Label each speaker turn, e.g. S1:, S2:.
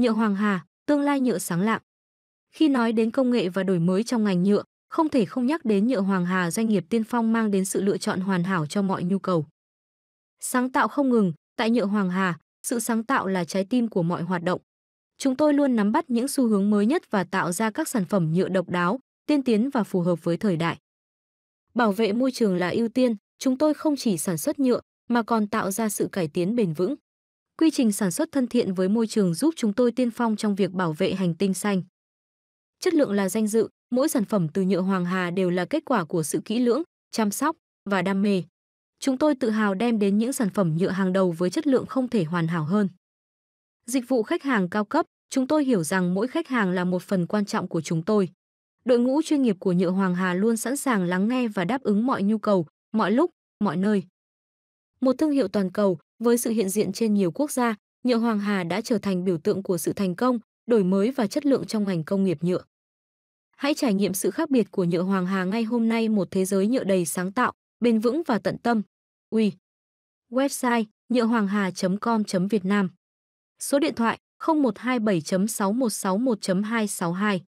S1: Nhựa Hoàng Hà, tương lai nhựa sáng lạng. Khi nói đến công nghệ và đổi mới trong ngành nhựa, không thể không nhắc đến nhựa Hoàng Hà doanh nghiệp tiên phong mang đến sự lựa chọn hoàn hảo cho mọi nhu cầu. Sáng tạo không ngừng, tại nhựa Hoàng Hà, sự sáng tạo là trái tim của mọi hoạt động. Chúng tôi luôn nắm bắt những xu hướng mới nhất và tạo ra các sản phẩm nhựa độc đáo, tiên tiến và phù hợp với thời đại. Bảo vệ môi trường là ưu tiên, chúng tôi không chỉ sản xuất nhựa mà còn tạo ra sự cải tiến bền vững quy trình sản xuất thân thiện với môi trường giúp chúng tôi tiên phong trong việc bảo vệ hành tinh xanh. Chất lượng là danh dự, mỗi sản phẩm từ nhựa Hoàng Hà đều là kết quả của sự kỹ lưỡng, chăm sóc và đam mê. Chúng tôi tự hào đem đến những sản phẩm nhựa hàng đầu với chất lượng không thể hoàn hảo hơn. Dịch vụ khách hàng cao cấp, chúng tôi hiểu rằng mỗi khách hàng là một phần quan trọng của chúng tôi. Đội ngũ chuyên nghiệp của nhựa Hoàng Hà luôn sẵn sàng lắng nghe và đáp ứng mọi nhu cầu, mọi lúc, mọi nơi một thương hiệu toàn cầu với sự hiện diện trên nhiều quốc gia, nhựa Hoàng Hà đã trở thành biểu tượng của sự thành công, đổi mới và chất lượng trong ngành công nghiệp nhựa. Hãy trải nghiệm sự khác biệt của nhựa Hoàng Hà ngay hôm nay một thế giới nhựa đầy sáng tạo, bền vững và tận tâm. Uy. Website nhượahoanghà.com.vn Số điện thoại 0127.6161.262